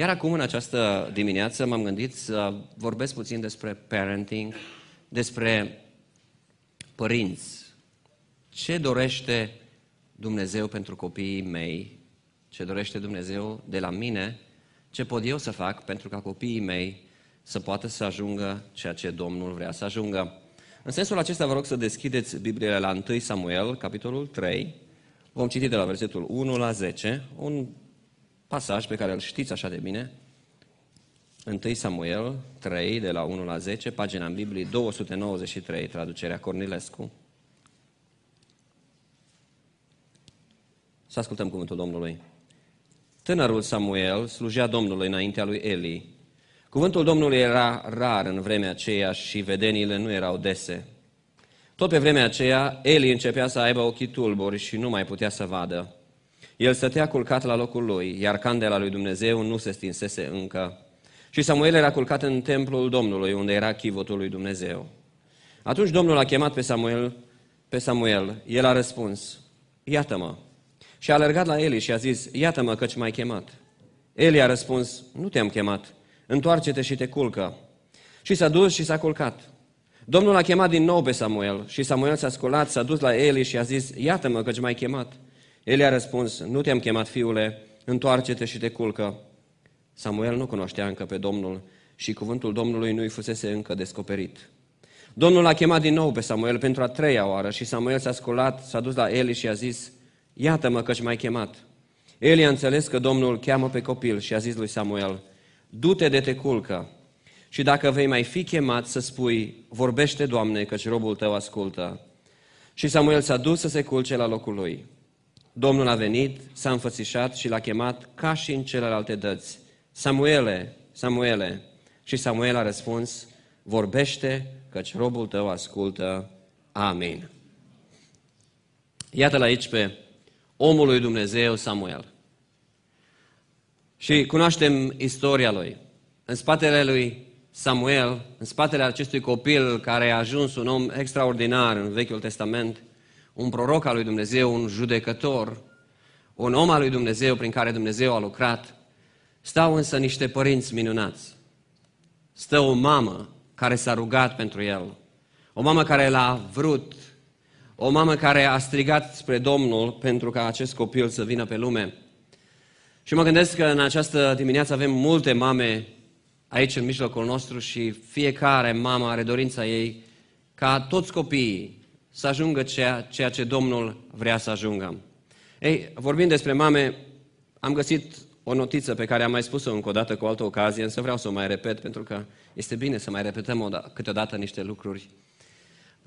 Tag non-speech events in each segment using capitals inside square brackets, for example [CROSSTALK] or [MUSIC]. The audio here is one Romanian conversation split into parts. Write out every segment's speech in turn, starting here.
Iar acum, în această dimineață, m-am gândit să vorbesc puțin despre parenting, despre părinți. Ce dorește Dumnezeu pentru copiii mei? Ce dorește Dumnezeu de la mine? Ce pot eu să fac pentru ca copiii mei să poată să ajungă ceea ce Domnul vrea să ajungă? În sensul acesta vă rog să deschideți Biblia la 1 Samuel, capitolul 3. Vom citi de la versetul 1 la 10, un pasaj pe care îl știți așa de bine, 1 Samuel 3, de la 1 la 10, pagina în Biblie 293, traducerea Cornilescu. Să ascultăm cuvântul Domnului. Tânărul Samuel slujea Domnului înaintea lui Eli. Cuvântul Domnului era rar în vremea aceea și vedeniile nu erau dese. Tot pe vremea aceea, Eli începea să aibă ochii tulburi și nu mai putea să vadă. El stătea culcat la locul lui, iar candela lui Dumnezeu nu se stinsese încă. Și Samuel era culcat în templul Domnului, unde era chivotul lui Dumnezeu. Atunci Domnul a chemat pe Samuel, pe Samuel. El a răspuns, iată-mă. Și a alergat la Eli și a zis, iată-mă căci m-ai chemat. Eli a răspuns, nu te-am chemat, întoarce-te și te culcă. Și s-a dus și s-a culcat. Domnul a chemat din nou pe Samuel și Samuel s-a sculat, s-a dus la Eli și a zis, iată-mă căci m-ai chemat. El a răspuns, nu te-am chemat, fiule, întoarce-te și te culcă. Samuel nu cunoștea încă pe Domnul și cuvântul Domnului nu-i fusese încă descoperit. Domnul a chemat din nou pe Samuel pentru a treia oară și Samuel s-a sculat, s-a dus la Eli și a zis, iată-mă că-și mai chemat. Eli a înțeles că Domnul cheamă pe copil și a zis lui Samuel, du-te de te culcă și dacă vei mai fi chemat să spui, vorbește, Doamne, căci robul tău ascultă. Și Samuel s-a dus să se culce la locul lui. Domnul a venit, s-a înfățișat și l-a chemat ca și în celelalte dăți. Samuele, Samuele. Și Samuel a răspuns, vorbește căci robul tău ascultă. Amin. Iată-l aici pe omul lui Dumnezeu Samuel. Și cunoaștem istoria lui. În spatele lui Samuel, în spatele acestui copil care a ajuns un om extraordinar în Vechiul Testament, un proroc al lui Dumnezeu, un judecător, un om al lui Dumnezeu prin care Dumnezeu a lucrat, stau însă niște părinți minunați. Stă o mamă care s-a rugat pentru el, o mamă care l-a vrut, o mamă care a strigat spre Domnul pentru ca acest copil să vină pe lume. Și mă gândesc că în această dimineață avem multe mame aici în mijlocul nostru și fiecare mamă are dorința ei ca toți copiii să ajungă ceea, ceea ce Domnul vrea să ajungă. Ei, vorbind despre mame, am găsit o notiță pe care am mai spus-o încă o dată cu o altă ocazie, însă vreau să o mai repet, pentru că este bine să mai repetăm o da, câteodată niște lucruri.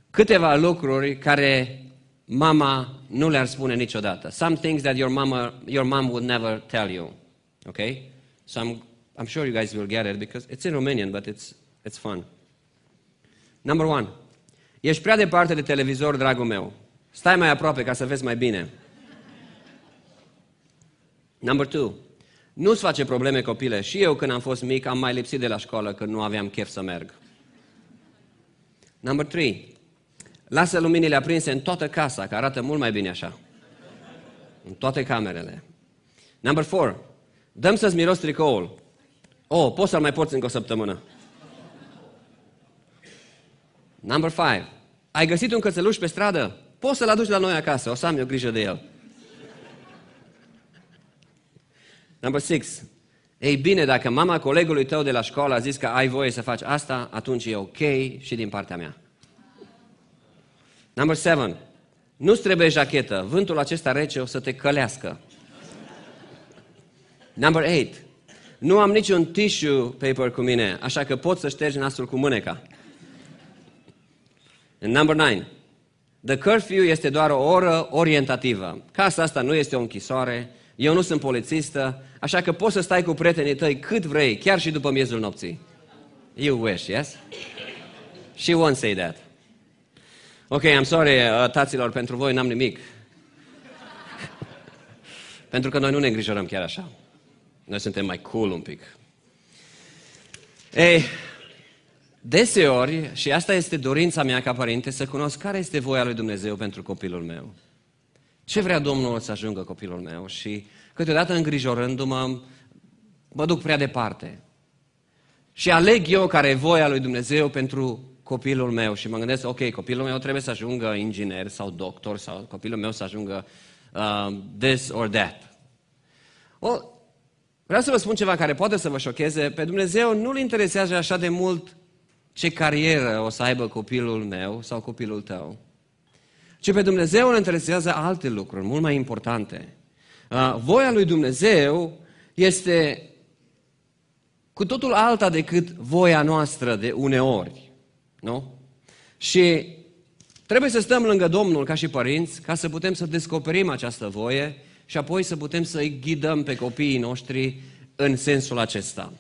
Câteva lucruri care mama nu le-ar spune niciodată. Some things that your, mama, your mom would never tell you. Okay? So I'm, I'm sure you guys will get it because it's in Romanian, but it's, it's fun. Number one, Ești prea departe de televizor, dragul meu. Stai mai aproape ca să vezi mai bine. Number two. Nu-ți face probleme, copile. Și eu, când am fost mic, am mai lipsit de la școală că nu aveam chef să merg. Number three. Lasă luminile aprinse în toată casa, că arată mult mai bine așa. În toate camerele. Number four. Dăm să-ți miros tricoul. Oh, poți să-l mai porți încă o săptămână. Number five. Ai găsit un cățeluș pe stradă? Poți să-l aduci la noi acasă, o să am eu grijă de el. Number six. Ei bine, dacă mama colegului tău de la școală a zis că ai voie să faci asta, atunci e ok și din partea mea. Number seven. Nu-ți trebuie jachetă. Vântul acesta rece o să te călească. Number eight. Nu am niciun tissue paper cu mine, așa că pot să ștergi nasul cu mâneca. În number 9. The curfew este doar o oră orientativă. Casa asta nu este o închisoare, eu nu sunt polițistă, așa că poți să stai cu prietenii tăi cât vrei, chiar și după miezul nopții. You wish, yes? She won't say that. Ok, I'm sorry, uh, taților, pentru voi n-am nimic. [LAUGHS] pentru că noi nu ne îngrijorăm chiar așa. Noi suntem mai cool un pic. Ei, Deseori, și asta este dorința mea ca părinte, să cunosc care este voia lui Dumnezeu pentru copilul meu. Ce vrea Domnul să ajungă copilul meu? Și câteodată îngrijorându-mă, mă duc prea departe. Și aleg eu care e voia lui Dumnezeu pentru copilul meu și mă gândesc, ok, copilul meu trebuie să ajungă inginer sau doctor sau copilul meu să ajungă uh, this or that. Well, vreau să vă spun ceva care poate să vă șocheze. Pe Dumnezeu nu-L interesează așa de mult ce carieră o să aibă copilul meu sau copilul tău, Ce pe Dumnezeu îl interesează alte lucruri, mult mai importante. Voia lui Dumnezeu este cu totul alta decât voia noastră de uneori. Nu? Și trebuie să stăm lângă Domnul ca și părinți ca să putem să descoperim această voie și apoi să putem să-i ghidăm pe copiii noștri în sensul acesta.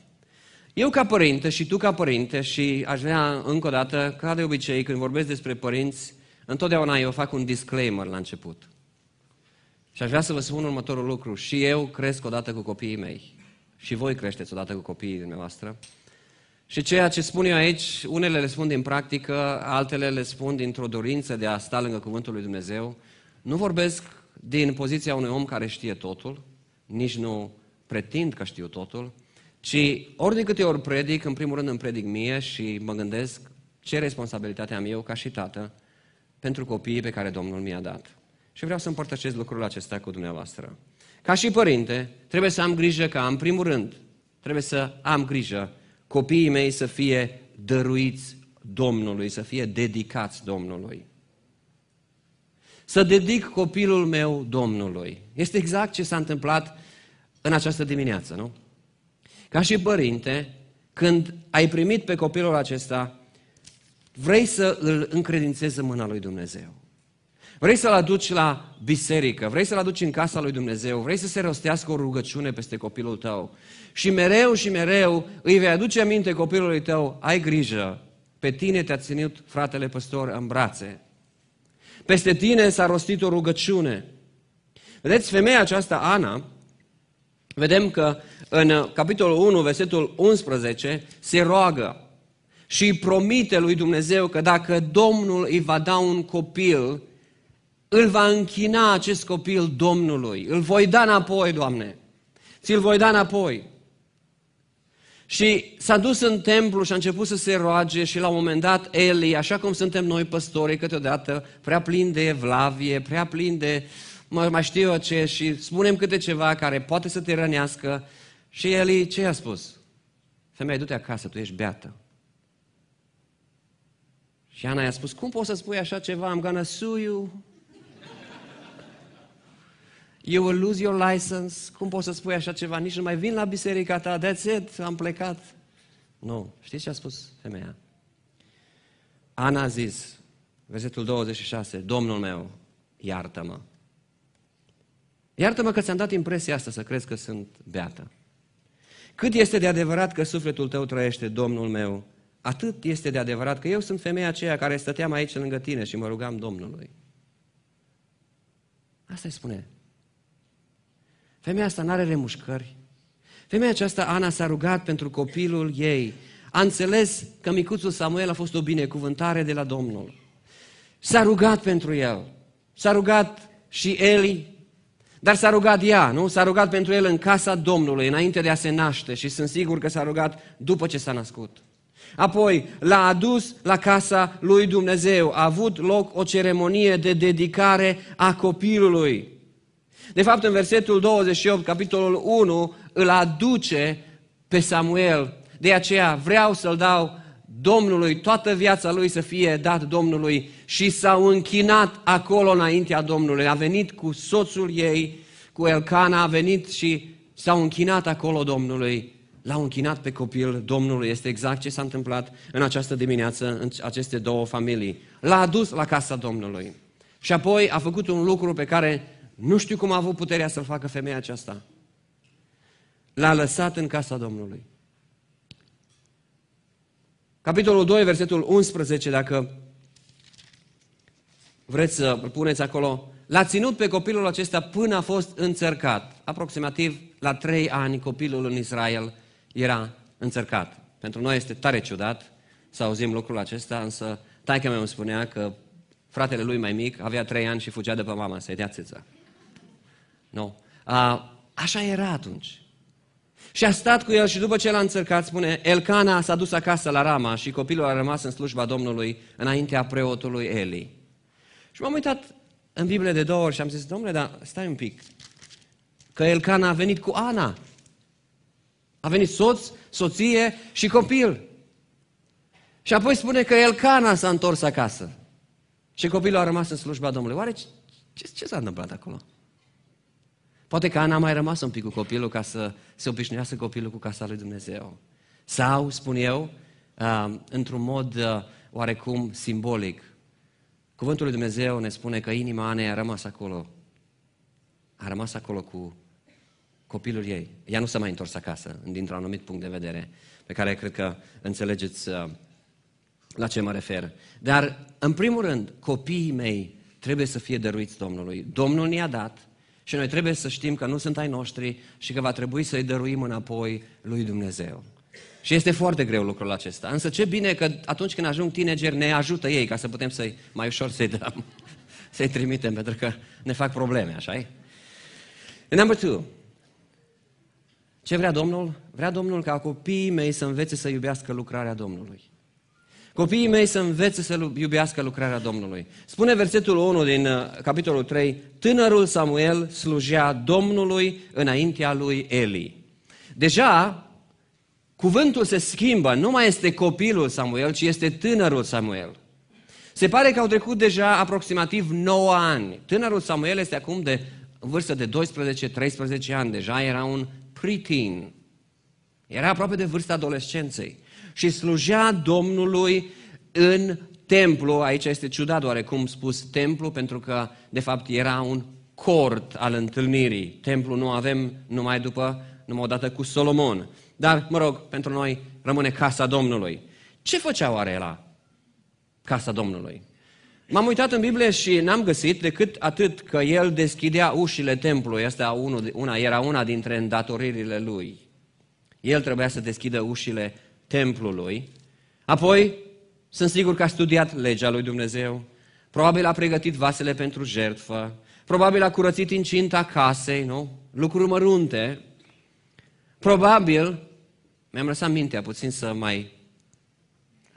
Eu ca părinte și tu ca părinte și aș vrea încă o dată, ca de obicei, când vorbesc despre părinți, întotdeauna eu fac un disclaimer la început. Și aș vrea să vă spun următorul lucru. Și eu cresc odată cu copiii mei. Și voi creșteți odată cu copiii dumneavoastră. Și ceea ce spun eu aici, unele le spun din practică, altele le spun dintr-o dorință de a sta lângă Cuvântul lui Dumnezeu. Nu vorbesc din poziția unui om care știe totul, nici nu pretind că știu totul, și ori de câte ori predic, în primul rând îmi predic mie și mă gândesc ce responsabilitate am eu ca și tată pentru copiii pe care Domnul mi-a dat. Și vreau să împărtășesc lucrul acesta cu dumneavoastră. Ca și părinte, trebuie să am grijă ca, în primul rând, trebuie să am grijă copiii mei să fie dăruiți Domnului, să fie dedicați Domnului. Să dedic copilul meu Domnului. Este exact ce s-a întâmplat în această dimineață, nu? Ca și părinte, când ai primit pe copilul acesta, vrei să îl încredințezi în mâna lui Dumnezeu. Vrei să-l aduci la biserică, vrei să-l aduci în casa lui Dumnezeu, vrei să se rostească o rugăciune peste copilul tău. Și mereu și mereu îi vei aduce aminte copilului tău, ai grijă, pe tine te-a ținut fratele păstor în brațe. Peste tine s-a rostit o rugăciune. Vedeți, femeia aceasta, Ana, vedem că în uh, capitolul 1, versetul 11, se roagă și îi promite lui Dumnezeu că dacă Domnul îi va da un copil, îl va închina acest copil Domnului. Îl voi da înapoi, Doamne. Ți-l voi da înapoi. Și s-a dus în templu și a început să se roage și la un moment dat Eli, așa cum suntem noi păstori câteodată, prea plin de evlavie, prea plin de mai știu eu ce și spunem câte ceva care poate să te rănească, și el ce i-a spus? Femeie, du-te acasă, tu ești beată. Și Ana i-a spus, cum poți să spui așa ceva? I'm gonna sue you. You will lose your license. Cum poți să spui așa ceva? Nici nu mai vin la biserica ta. That's it. Am plecat. Nu. Știți ce a spus femeia? Ana a zis, versetul 26, Domnul meu, iartă-mă. Iartă-mă că ți-am dat impresia asta să crezi că sunt beată. Cât este de adevărat că sufletul tău trăiește, Domnul meu, atât este de adevărat că eu sunt femeia aceea care stăteam aici lângă tine și mă rugam Domnului. Asta îi spune. Femeia asta nu are remușcări. Femeia aceasta, Ana, s-a rugat pentru copilul ei. A înțeles că micuțul Samuel a fost o binecuvântare de la Domnul. S-a rugat pentru el. S-a rugat și Eli, dar s-a rugat ea, nu? S-a rugat pentru el în casa Domnului, înainte de a se naște și sunt sigur că s-a rugat după ce s-a născut. Apoi l-a adus la casa lui Dumnezeu. A avut loc o ceremonie de dedicare a copilului. De fapt, în versetul 28, capitolul 1, îl aduce pe Samuel. De aceea vreau să-l dau Domnului, toată viața lui să fie dat Domnului și s-au închinat acolo înaintea Domnului. A venit cu soțul ei, cu Elcana, a venit și s-au închinat acolo Domnului. L-au închinat pe copil Domnului. Este exact ce s-a întâmplat în această dimineață în aceste două familii. L-a adus la casa Domnului. Și apoi a făcut un lucru pe care nu știu cum a avut puterea să-l facă femeia aceasta. L-a lăsat în casa Domnului. Capitolul 2, versetul 11, dacă vreți să îl puneți acolo, l-a ținut pe copilul acesta până a fost înțărcat. Aproximativ la trei ani copilul în Israel era înțărcat. Pentru noi este tare ciudat să auzim lucrul acesta, însă taica mea îmi spunea că fratele lui mai mic avea trei ani și fugea de pe mama să-i dea țiță. Nu. A, așa era atunci. Și a stat cu el și după ce l-a înțărcat, spune, Elcana s-a dus acasă la Rama și copilul a rămas în slujba Domnului înaintea preotului Eli. Și m-am uitat în Biblie de două ori și am zis, domnule, dar stai un pic, că Elcana a venit cu Ana. A venit soț, soție și copil. Și apoi spune că Elcana s-a întors acasă. Și copilul a rămas în slujba Domnului. Oare ce, ce, ce s-a întâmplat acolo? Poate că Ana a mai rămas un pic cu copilul ca să se obișnuiască copilul cu casa lui Dumnezeu. Sau, spun eu, uh, într-un mod uh, oarecum simbolic, Cuvântul lui Dumnezeu ne spune că inima Anei a rămas acolo. A rămas acolo cu copilul ei. Ea nu s-a mai întors acasă, dintr-un anumit punct de vedere, pe care cred că înțelegeți uh, la ce mă refer. Dar, în primul rând, copiii mei trebuie să fie dăruiți Domnului. Domnul ne-a dat și noi trebuie să știm că nu sunt ai noștri și că va trebui să-i dăruim înapoi lui Dumnezeu. Și este foarte greu lucrul acesta. Însă ce bine că atunci când ajung tineri, ne ajută ei ca să putem să-i mai ușor să-i dăm, [LAUGHS] să-i trimitem, pentru că ne fac probleme, așa e? Number two. Ce vrea Domnul? Vrea Domnul ca copiii mei să învețe să iubească lucrarea Domnului. Copiii mei să învețe să iubească lucrarea Domnului. Spune versetul 1 din uh, capitolul 3, tânărul Samuel slujea Domnului înaintea lui Eli. Deja Cuvântul se schimbă, nu mai este copilul Samuel, ci este tânărul Samuel. Se pare că au trecut deja aproximativ 9 ani. Tânărul Samuel este acum de vârstă de 12-13 ani, deja era un pritin. Era aproape de vârsta adolescenței și slujea Domnului în templu, aici este ciudat oarecum spus templu, pentru că de fapt era un cort al întâlnirii. Templu nu avem numai după, numai odată cu Solomon. Dar, mă rog, pentru noi rămâne casa Domnului. Ce făcea oare la casa Domnului? M-am uitat în Biblie și n-am găsit decât atât că el deschidea ușile templului. Asta una, era una dintre îndatoririle lui. El trebuia să deschidă ușile templului. Apoi, sunt sigur că a studiat legea lui Dumnezeu. Probabil a pregătit vasele pentru jertfă. Probabil a curățit incinta casei, nu? Lucruri mărunte. Probabil mi-am lăsat mintea puțin să mai,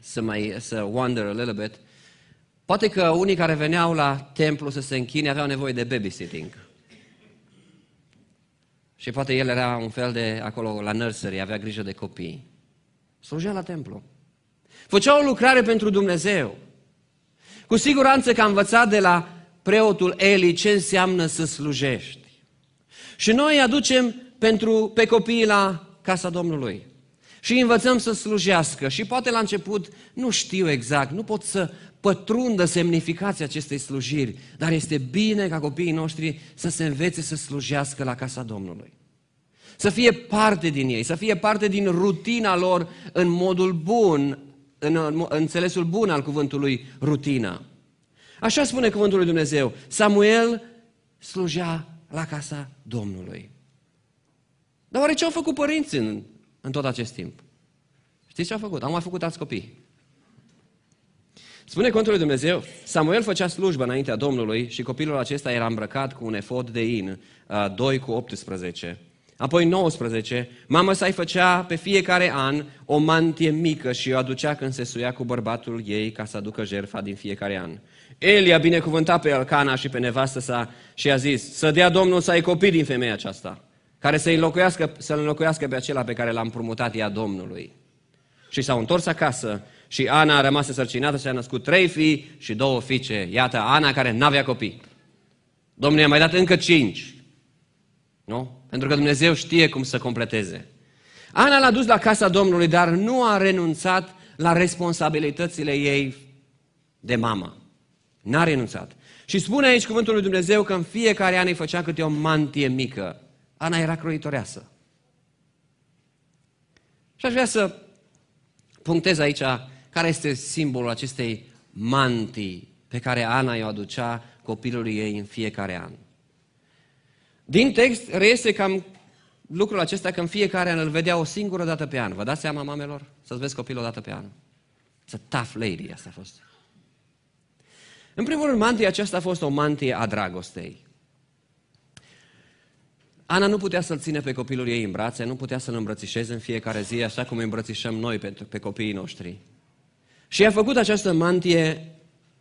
să mai să wander a little bit. Poate că unii care veneau la templu să se închine aveau nevoie de babysitting. Și poate el era un fel de, acolo, la nursery, avea grijă de copii. Slujea la templu. Făcea o lucrare pentru Dumnezeu. Cu siguranță că a învățat de la preotul Eli ce înseamnă să slujești. Și noi aducem pentru, pe copii la casa Domnului și învățăm să slujească. Și poate la început nu știu exact, nu pot să pătrundă semnificația acestei slujiri, dar este bine ca copiii noștri să se învețe să slujească la casa Domnului. Să fie parte din ei, să fie parte din rutina lor în modul bun, în înțelesul bun al cuvântului rutina. Așa spune cuvântul lui Dumnezeu. Samuel slujea la casa Domnului. Dar oare ce au făcut părinții în în tot acest timp. Știți ce a făcut? Am mai făcut alți copii. Spune contul lui Dumnezeu, Samuel făcea slujba înaintea Domnului și copilul acesta era îmbrăcat cu un efod de in, 2 cu 18. Apoi 19, mama sa-i făcea pe fiecare an o mantie mică și o aducea când se suia cu bărbatul ei ca să aducă jerfa din fiecare an. El i-a binecuvântat pe Elcana și pe nevastă sa și a zis, să dea Domnul să ai copii din femeia aceasta care să înlocuiască, să înlocuiască pe acela pe care l-a împrumutat ea Domnului. Și s-au întors acasă și Ana a rămas sărcinată și a născut trei fii și două fiice. Iată, Ana care n-avea copii. Domnul i-a mai dat încă cinci. Nu? Pentru că Dumnezeu știe cum să completeze. Ana l-a dus la casa Domnului, dar nu a renunțat la responsabilitățile ei de mamă. N-a renunțat. Și spune aici cuvântul lui Dumnezeu că în fiecare an îi făcea câte o mantie mică. Ana era croitoreasă. Și aș vrea să punctez aici care este simbolul acestei mantii pe care Ana i-o aducea copilului ei în fiecare an. Din text reiese cam lucrul acesta că în fiecare an îl vedea o singură dată pe an. Vă dați seama, mamelor? Să-ți vezi copilul o dată pe an. It's a tough lady, asta a fost. În primul rând, mantia aceasta a fost o mantie a dragostei. Ana nu putea să-l ține pe copilul ei în brațe, nu putea să-l îmbrățișeze în fiecare zi, așa cum îi îmbrățișăm noi pe, pe copiii noștri. Și a făcut această mantie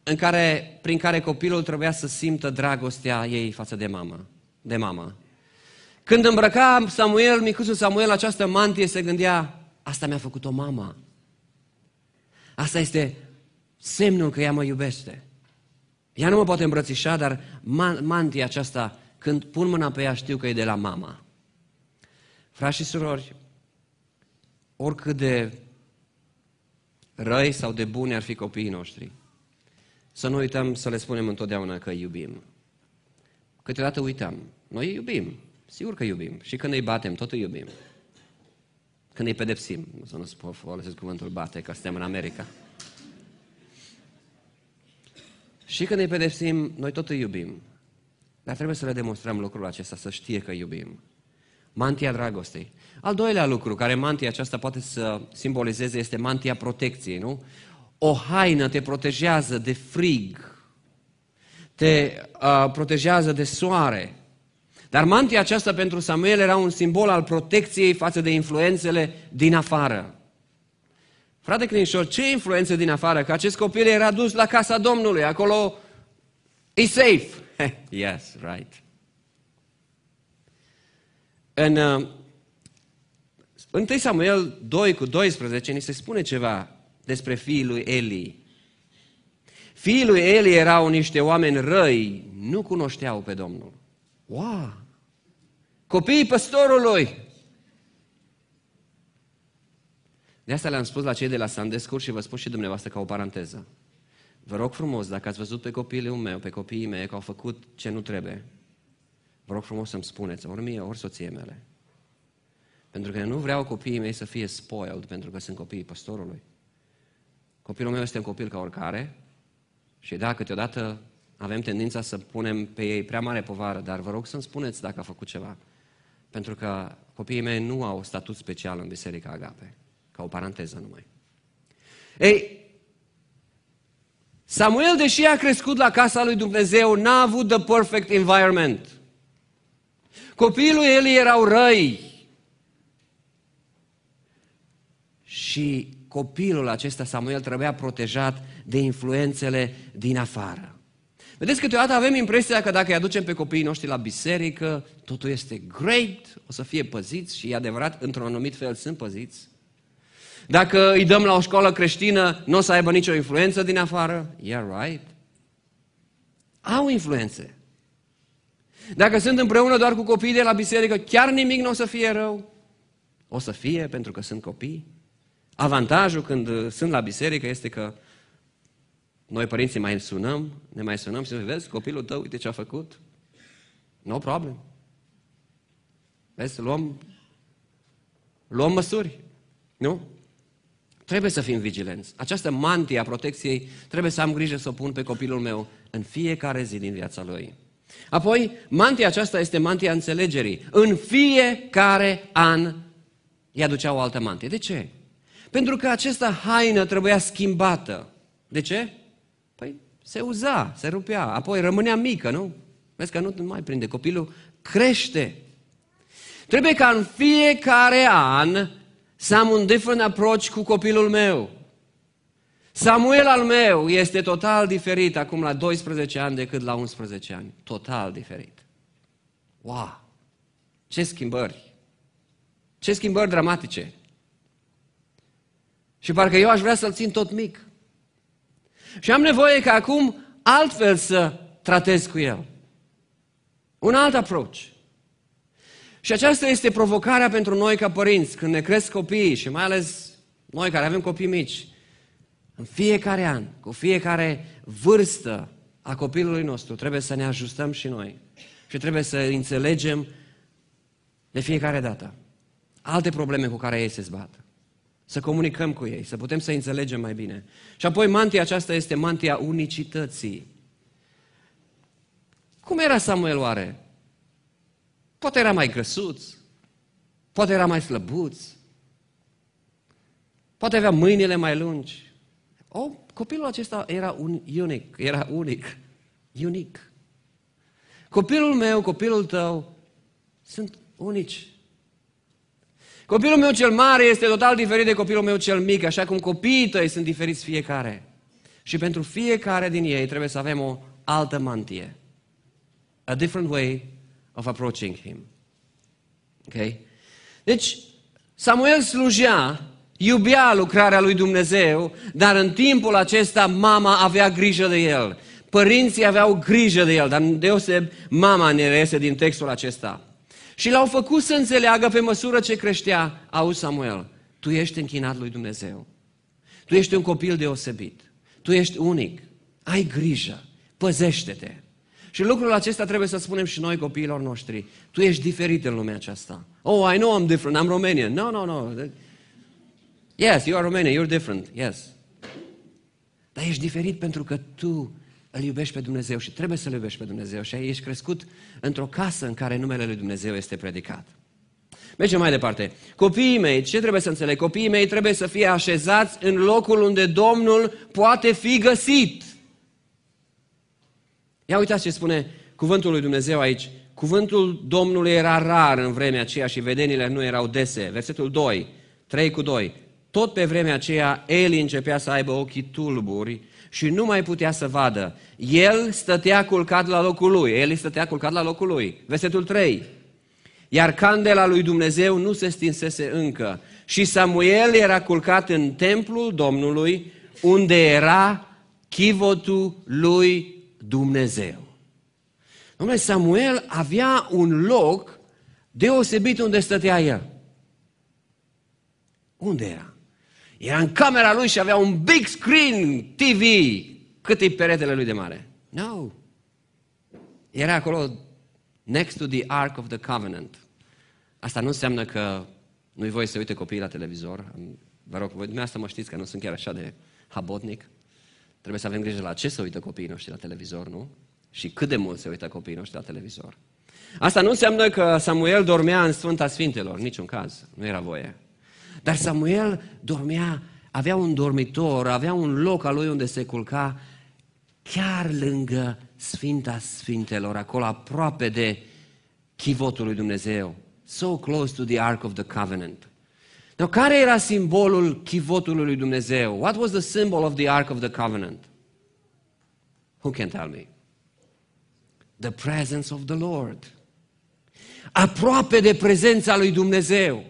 în care, prin care copilul trebuia să simtă dragostea ei față de mama. De mama. Când îmbrăca Samuel, micuțul Samuel, această mantie, se gândea, asta mi-a făcut-o mama. Asta este semnul că ea mă iubește. Ea nu mă poate îmbrățișa, dar mantia aceasta când pun mâna pe ea, știu că e de la mama. Frați și surori, oricât de răi sau de buni ar fi copiii noștri, să nu uităm să le spunem întotdeauna că iubim. Câteodată uităm. Noi iubim, sigur că iubim. Și când îi batem, tot îi iubim. Când îi pedepsim, să nu spun folosesc cuvântul bate, că suntem în America. Și când îi pedepsim, noi tot îi iubim. Dar trebuie să le demonstrăm lucrul acesta, să știe că iubim. Mantia dragostei. Al doilea lucru care mantia aceasta poate să simbolizeze este mantia protecției, nu? O haină te protejează de frig, te uh, protejează de soare. Dar mantia aceasta pentru Samuel era un simbol al protecției față de influențele din afară. Frate Clinșor, ce influență din afară? Că acest copil era dus la casa Domnului, acolo e safe. [LAUGHS] yes, right. În uh, 1 Samuel 2 cu 12 ni se spune ceva despre fiul lui Eli. Fiul lui Eli erau niște oameni răi, nu cunoșteau pe Domnul. Wow! Copiii păstorului! De asta le-am spus la cei de la Sandescur și vă spun și dumneavoastră ca o paranteză. Vă rog frumos, dacă ați văzut pe copilul meu, pe copiii mei, că au făcut ce nu trebuie, vă rog frumos să-mi spuneți, ori mie, ori soție mele. Pentru că nu vreau copiii mei să fie spoiled, pentru că sunt copiii pastorului. Copilul meu este un copil ca oricare și da, câteodată avem tendința să punem pe ei prea mare povară, dar vă rog să-mi spuneți dacă a făcut ceva. Pentru că copiii mei nu au statut special în Biserica Agape, ca o paranteză numai. Ei, Samuel, deși a crescut la casa lui Dumnezeu, n-a avut the perfect environment. Copiii lui erau răi. Și copilul acesta, Samuel, trebuia protejat de influențele din afară. Vedeți, câteodată avem impresia că dacă îi aducem pe copiii noștri la biserică, totul este great, o să fie păziți și e adevărat, într-un anumit fel sunt păziți. Dacă îi dăm la o școală creștină, nu o să aibă nicio influență din afară? Yeah, right. Au influențe. Dacă sunt împreună doar cu copiii de la biserică, chiar nimic nu o să fie rău. O să fie pentru că sunt copii. Avantajul când sunt la biserică este că noi părinții mai sunăm, ne mai sunăm și vezi, copilul tău, uite ce a făcut. No problem. Vezi, luăm, luăm măsuri. Nu? Trebuie să fim vigilenți. Această mantie a protecției trebuie să am grijă să o pun pe copilul meu în fiecare zi din viața lui. Apoi, mantia aceasta este mantia înțelegerii. În fiecare an îi aducea o altă mantie. De ce? Pentru că această haină trebuia schimbată. De ce? Păi se uza, se rupea, apoi rămânea mică, nu? Vezi că nu mai prinde. Copilul crește. Trebuie ca în fiecare an să am un different approach cu copilul meu. Samuel al meu este total diferit acum la 12 ani decât la 11 ani. Total diferit. Wow! Ce schimbări! Ce schimbări dramatice! Și parcă eu aș vrea să-l țin tot mic. Și am nevoie ca acum altfel să tratez cu el. Un alt approach. Și aceasta este provocarea pentru noi ca părinți, când ne cresc copiii și mai ales noi care avem copii mici. În fiecare an, cu fiecare vârstă a copilului nostru, trebuie să ne ajustăm și noi. Și trebuie să înțelegem de fiecare dată alte probleme cu care ei se zbat. Să comunicăm cu ei, să putem să înțelegem mai bine. Și apoi mantia aceasta este mantia unicității. Cum era Samuel oare? Poate era mai grăsuț, poate era mai slăbuț, poate avea mâinile mai lungi. O, copilul acesta era un unic, era unic, unic. Copilul meu, copilul tău, sunt unici. Copilul meu cel mare este total diferit de copilul meu cel mic, așa cum copiii tăi sunt diferiți fiecare. Și pentru fiecare din ei trebuie să avem o altă mantie. A different way of approaching him. Okay? Deci, Samuel slujea, iubea lucrarea lui Dumnezeu, dar în timpul acesta mama avea grijă de el. Părinții aveau grijă de el, dar deoseb mama ne reiese din textul acesta. Și l-au făcut să înțeleagă pe măsură ce creștea, au Samuel, tu ești închinat lui Dumnezeu. Tu ești un copil deosebit. Tu ești unic. Ai grijă. Păzește-te. Și lucrul acesta trebuie să spunem și noi copiilor noștri. Tu ești diferit în lumea aceasta. Oh, I know I'm different, I'm Romanian. No, no, no. Yes, you are Romanian, you're different. Yes. Dar ești diferit pentru că tu îl iubești pe Dumnezeu și trebuie să-L iubești pe Dumnezeu și ești crescut într-o casă în care numele Lui Dumnezeu este predicat. Mergem mai departe. Copiii mei, ce trebuie să înțeleg? Copiii mei trebuie să fie așezați în locul unde Domnul poate fi găsit. Ia uitați ce spune cuvântul lui Dumnezeu aici. Cuvântul Domnului era rar în vremea aceea și vedenile nu erau dese. Versetul 2, 3 cu 2. Tot pe vremea aceea Eli începea să aibă ochii tulburi și nu mai putea să vadă. El stătea culcat la locul lui. Eli stătea culcat la locul lui. Versetul 3. Iar candela lui Dumnezeu nu se stinsese încă. Și Samuel era culcat în templul Domnului, unde era chivotul lui Dumnezeu. Domnule, Samuel avea un loc deosebit unde stătea el. Unde era? Era în camera lui și avea un big screen TV. Cât e peretele lui de mare? No. Era acolo next to the Ark of the Covenant. Asta nu înseamnă că nu-i voi să uite copiii la televizor. Vă rog, voi dumneavoastră mă știți că nu sunt chiar așa de habotnic. Trebuie să avem grijă la ce se uită copiii noștri la televizor, nu? Și cât de mult se uită copiii noștri la televizor. Asta nu înseamnă că Samuel dormea în Sfânta Sfintelor, niciun caz, nu era voie. Dar Samuel dormea, avea un dormitor, avea un loc al lui unde se culca, chiar lângă Sfinta Sfintelor, acolo aproape de chivotul lui Dumnezeu. So close to the Ark of the Covenant. Now, care era simbolul chivotului lui Dumnezeu? What was the symbol of the Ark of the Covenant? Who can tell me? The presence of the Lord. Aproape de prezența lui Dumnezeu.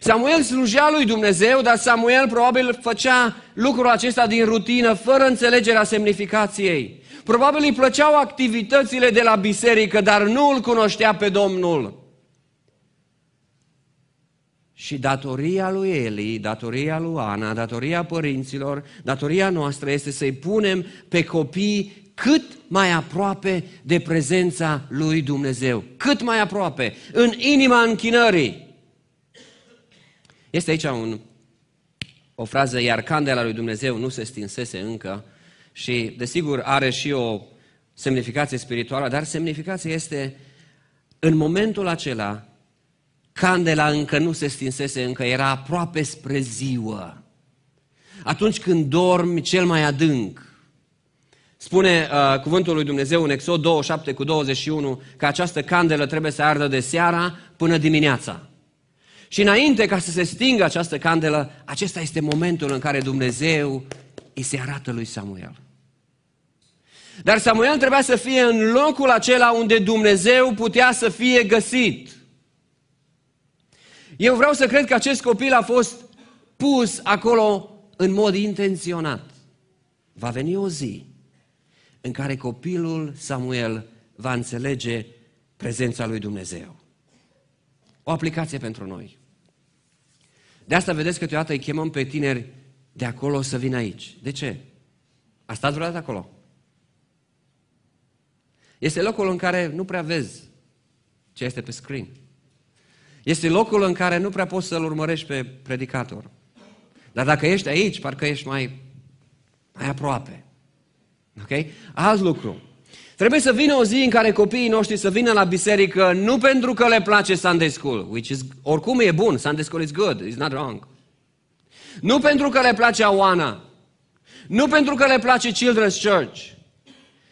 Samuel slujea lui Dumnezeu, dar Samuel probabil făcea lucrul acesta din rutină, fără înțelegerea semnificației. Probabil îi plăceau activitățile de la biserică, dar nu îl cunoștea pe Domnul. Și datoria lui Eli, datoria lui Ana, datoria părinților, datoria noastră este să-i punem pe copii cât mai aproape de prezența lui Dumnezeu. Cât mai aproape, în inima închinării. Este aici un, o frază, iar candela lui Dumnezeu nu se stinsese încă și desigur are și o semnificație spirituală, dar semnificația este în momentul acela Candela încă nu se stinsese, încă era aproape spre ziua. Atunci când dormi cel mai adânc, spune uh, cuvântul lui Dumnezeu în Exod 27 cu 21 că această candelă trebuie să ardă de seara până dimineața. Și înainte ca să se stingă această candelă, acesta este momentul în care Dumnezeu îi se arată lui Samuel. Dar Samuel trebuia să fie în locul acela unde Dumnezeu putea să fie găsit. Eu vreau să cred că acest copil a fost pus acolo în mod intenționat. Va veni o zi în care copilul Samuel va înțelege prezența lui Dumnezeu. O aplicație pentru noi. De asta vedeți că câteodată îi chemăm pe tineri de acolo să vină aici. De ce? A stat vreodată acolo. Este locul în care nu prea vezi ce este pe screen. Este locul în care nu prea poți să-l urmărești pe predicator. Dar dacă ești aici, parcă ești mai, mai aproape. Ok? Alt lucru. Trebuie să vină o zi în care copiii noștri să vină la biserică nu pentru că le place Sunday School, which is, oricum e bun, Sunday School is good, it's not wrong. Nu pentru că le place Oana, nu pentru că le place Children's Church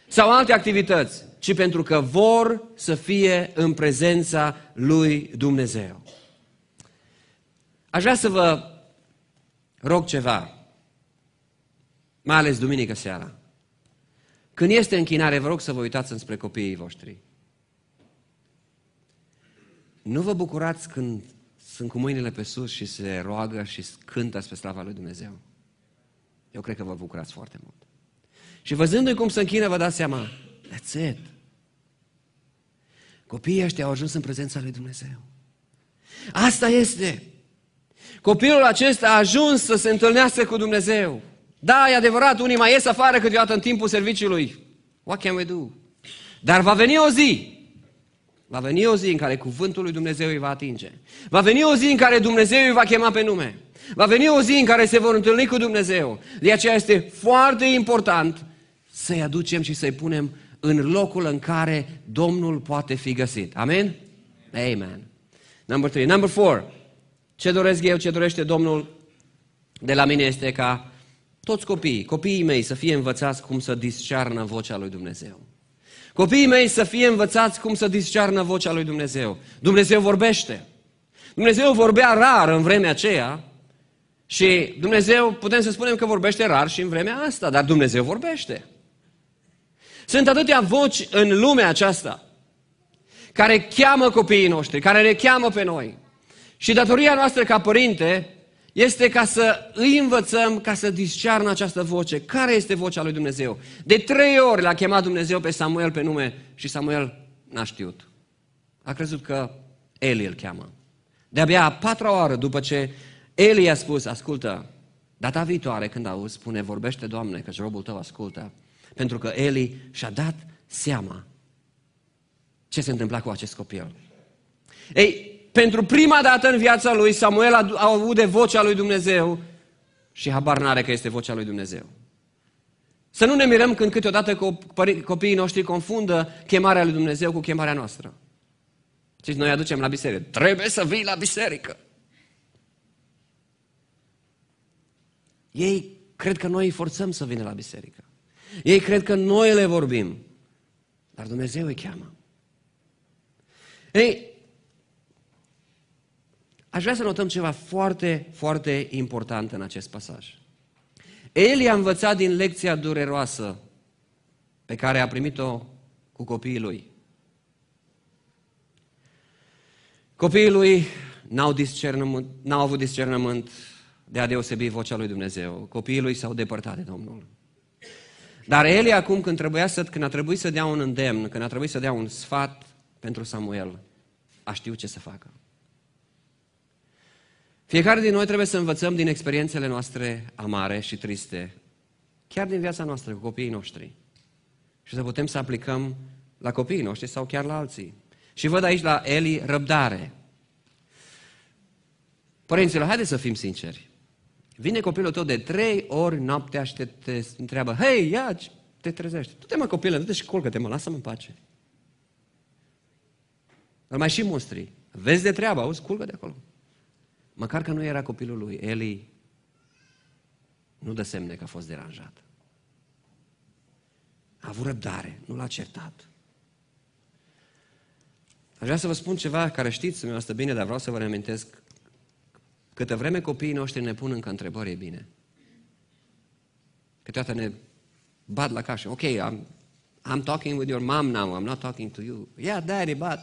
sau alte activități, ci pentru că vor să fie în prezența lui Dumnezeu. Aș vrea să vă rog ceva, mai ales duminică seara. Când este închinare, vă rog să vă uitați înspre copiii voștri. Nu vă bucurați când sunt cu mâinile pe sus și se roagă și cântă spre slava lui Dumnezeu. Eu cred că vă bucurați foarte mult. Și văzându-i cum se închină, vă dați seama, that's it. Copiii ăștia au ajuns în prezența lui Dumnezeu. Asta este. Copilul acesta a ajuns să se întâlnească cu Dumnezeu. Da, e adevărat, unii mai ies afară câteodată în timpul serviciului. What can we do? Dar va veni o zi Va veni o zi în care cuvântul lui Dumnezeu îi va atinge. Va veni o zi în care Dumnezeu îi va chema pe nume. Va veni o zi în care se vor întâlni cu Dumnezeu. De aceea este foarte important să-i aducem și să-i punem în locul în care Domnul poate fi găsit. Amen? Amen. Number three. Number four. Ce doresc eu, ce dorește Domnul de la mine este ca toți copiii, copiii mei să fie învățați cum să discearnă vocea lui Dumnezeu. Copiii mei să fie învățați cum să discearnă vocea lui Dumnezeu. Dumnezeu vorbește. Dumnezeu vorbea rar în vremea aceea și Dumnezeu, putem să spunem că vorbește rar și în vremea asta, dar Dumnezeu vorbește. Sunt atâtea voci în lumea aceasta care cheamă copiii noștri, care ne cheamă pe noi. Și datoria noastră ca părinte este ca să îi învățăm ca să discearnă această voce. Care este vocea lui Dumnezeu? De trei ori l-a chemat Dumnezeu pe Samuel pe nume și Samuel n-a știut. A crezut că Eli îl cheamă. De-abia a patra oară după ce Eli a spus, ascultă, data viitoare când auzi, spune, vorbește Doamne, că robul tău ascultă. Pentru că Eli și-a dat seama ce se întâmpla cu acest copil. Ei, pentru prima dată în viața lui, Samuel de vocea lui Dumnezeu și habar n-are că este vocea lui Dumnezeu. Să nu ne mirăm când câteodată copiii noștri confundă chemarea lui Dumnezeu cu chemarea noastră. Și noi aducem la biserică. Trebuie să vii la biserică. Ei cred că noi îi forțăm să vină la biserică. Ei cred că noi le vorbim. Dar Dumnezeu îi cheamă. Ei, aș vrea să notăm ceva foarte, foarte important în acest pasaj. El i a învățat din lecția dureroasă pe care a primit-o cu copiii lui. Copiii lui n-au, n-au avut discernământ de a deosebi vocea lui Dumnezeu. Copiii lui s-au depărtat de Domnul. Dar Eli acum când, trebuia să, când a trebuit să dea un îndemn, când a trebuit să dea un sfat pentru Samuel, a știut ce să facă. Fiecare din noi trebuie să învățăm din experiențele noastre amare și triste, chiar din viața noastră cu copiii noștri. Și să putem să aplicăm la copiii noștri sau chiar la alții. Și văd aici la Eli răbdare. Părinților, haideți să fim sinceri. Vine copilul tău de trei ori noaptea și te, te întreabă, hei, ia, te trezești. Tu te mă copilă, du-te și colgă? te mă, lasă-mă în pace. Îl mai și mustri. Vezi de treabă, auzi, culcă de acolo. Măcar că nu era copilul lui Eli, nu dă semne că a fost deranjat. A avut răbdare, nu l-a certat. Aș vrea să vă spun ceva care știți dumneavoastră bine, dar vreau să vă reamintesc Câte vreme copiii noștri ne pun încă întrebări, e bine. Câteodată ne bat la cașă. Ok, I'm, I'm talking with your mom now, I'm not talking to you. Yeah, daddy, but...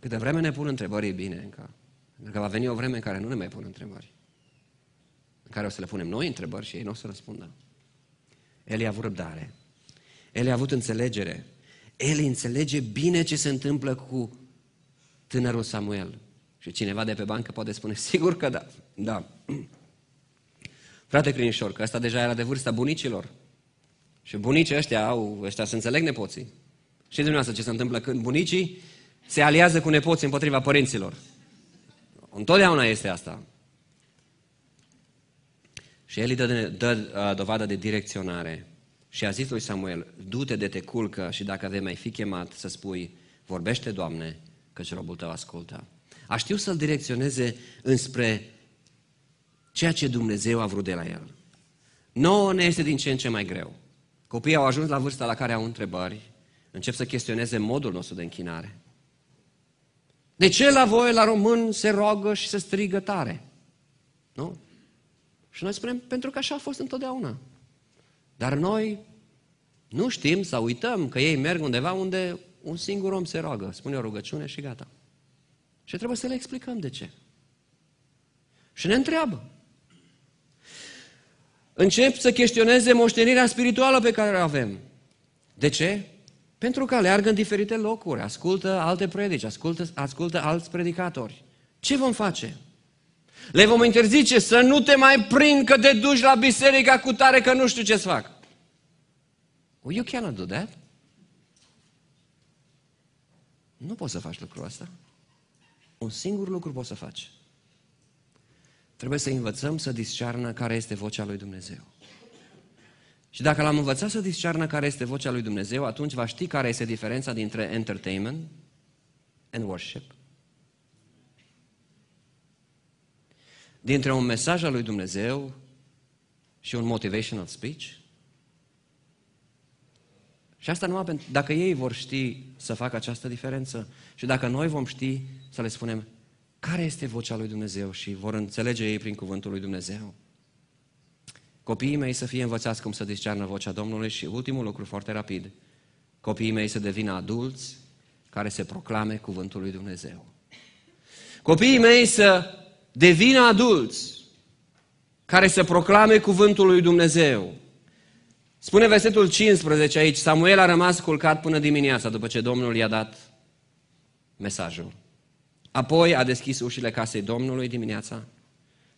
Câte vreme ne pun întrebări, e bine încă. Pentru că va veni o vreme în care nu ne mai pun întrebări. În care o să le punem noi întrebări și ei nu o să răspundă. El a avut răbdare. El a avut înțelegere. El înțelege bine ce se întâmplă cu tânărul Samuel. Și cineva de pe bancă poate spune, [LAUGHS] sigur că da, da. Frate Crinișor, că ăsta deja era de vârsta bunicilor. Și bunicii ăștia au, ăștia se înțeleg nepoții. Și dumneavoastră ce se întâmplă când bunicii se aliază cu nepoții împotriva părinților. Întotdeauna este asta. Și el îi dă, dă dovadă de direcționare. Și a zis lui Samuel, du-te de te culcă și dacă vei mai fi chemat să spui, vorbește Doamne, căci robul tău ascultă a știut să-l direcționeze înspre ceea ce Dumnezeu a vrut de la el. Nouă ne este din ce în ce mai greu. Copiii au ajuns la vârsta la care au întrebări, încep să chestioneze modul nostru de închinare. De ce la voi, la român, se roagă și se strigă tare? Nu? Și noi spunem, pentru că așa a fost întotdeauna. Dar noi nu știm sau uităm că ei merg undeva unde un singur om se roagă, spune o rugăciune și gata. Și trebuie să le explicăm de ce. Și ne întreabă. Încep să chestioneze moștenirea spirituală pe care o avem. De ce? Pentru că aleargă în diferite locuri, ascultă alte predici, ascultă, ascultă alți predicatori. Ce vom face? Le vom interzice să nu te mai prind că te duci la biserica cu tare că nu știu ce să fac. Well, you cannot do that. Nu poți să faci lucrul ăsta. Un singur lucru poți să faci. Trebuie să învățăm să discearnă care este vocea lui Dumnezeu. Și dacă l-am învățat să discearnă care este vocea lui Dumnezeu, atunci va ști care este diferența dintre entertainment and worship. Dintre un mesaj al lui Dumnezeu și un motivational speech. Și asta numai pentru, dacă ei vor ști să facă această diferență și dacă noi vom ști să le spunem care este vocea lui Dumnezeu și vor înțelege ei prin cuvântul lui Dumnezeu. Copiii mei să fie învățați cum să discearnă vocea Domnului și ultimul lucru foarte rapid, copiii mei să devină adulți care se proclame cuvântul lui Dumnezeu. Copiii mei să devină adulți care să proclame cuvântul lui Dumnezeu. Spune versetul 15 aici, Samuel a rămas culcat până dimineața după ce Domnul i-a dat mesajul. Apoi a deschis ușile casei Domnului dimineața,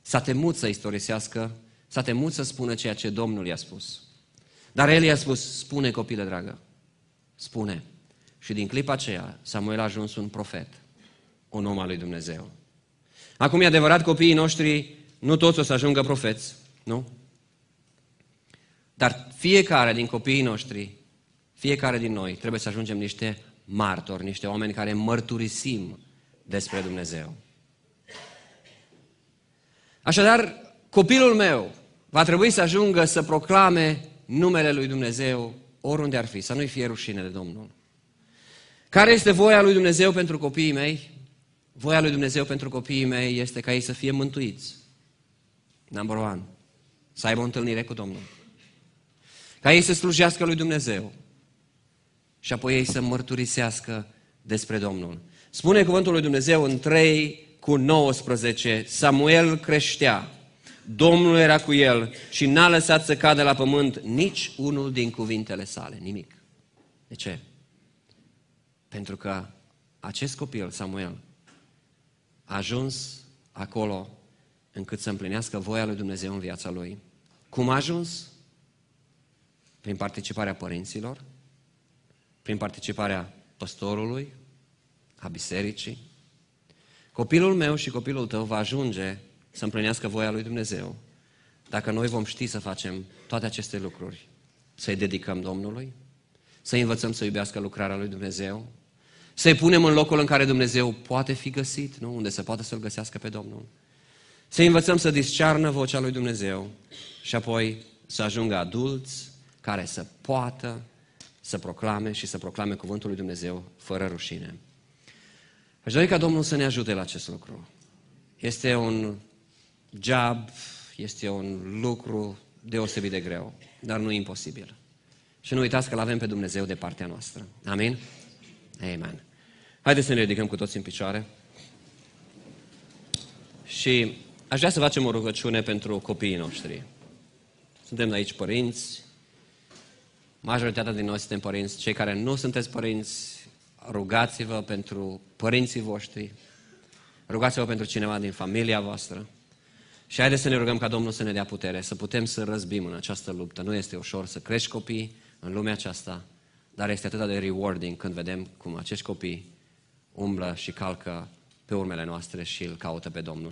s-a temut să istorisească, s-a temut să spună ceea ce Domnul i-a spus. Dar el i-a spus, spune copilă dragă, spune. Și din clipa aceea, Samuel a ajuns un profet, un om al lui Dumnezeu. Acum e adevărat, copiii noștri, nu toți o să ajungă profeți, nu? Dar fiecare din copiii noștri, fiecare din noi, trebuie să ajungem niște martori, niște oameni care mărturisim despre Dumnezeu. Așadar, copilul meu va trebui să ajungă să proclame numele lui Dumnezeu oriunde ar fi, să nu-i fie rușine de Domnul. Care este voia lui Dumnezeu pentru copiii mei? Voia lui Dumnezeu pentru copiii mei este ca ei să fie mântuiți. Number one. Să aibă o întâlnire cu Domnul ca ei să slujească lui Dumnezeu și apoi ei să mărturisească despre Domnul. Spune cuvântul lui Dumnezeu în 3 cu 19, Samuel creștea, Domnul era cu el și n-a lăsat să cadă la pământ nici unul din cuvintele sale, nimic. De ce? Pentru că acest copil, Samuel, a ajuns acolo încât să împlinească voia lui Dumnezeu în viața lui. Cum a ajuns? prin participarea părinților, prin participarea păstorului, a bisericii. Copilul meu și copilul tău va ajunge să împlinească voia lui Dumnezeu dacă noi vom ști să facem toate aceste lucruri, să-i dedicăm Domnului, să-i învățăm să iubească lucrarea lui Dumnezeu, să-i punem în locul în care Dumnezeu poate fi găsit, nu? unde se poate să-L găsească pe Domnul, să i învățăm să discearnă vocea lui Dumnezeu și apoi să ajungă adulți care să poată să proclame și să proclame cuvântul lui Dumnezeu fără rușine. Aș dori ca Domnul să ne ajute la acest lucru. Este un job, este un lucru deosebit de greu, dar nu imposibil. Și nu uitați că l-avem pe Dumnezeu de partea noastră. Amin? Amen. Haideți să ne ridicăm cu toți în picioare. Și aș vrea să facem o rugăciune pentru copiii noștri. Suntem aici părinți, majoritatea din noi suntem părinți. Cei care nu sunteți părinți, rugați-vă pentru părinții voștri, rugați-vă pentru cineva din familia voastră. Și haideți să ne rugăm ca Domnul să ne dea putere, să putem să răzbim în această luptă. Nu este ușor să crești copii în lumea aceasta, dar este atât de rewarding când vedem cum acești copii umblă și calcă pe urmele noastre și îl caută pe Domnul.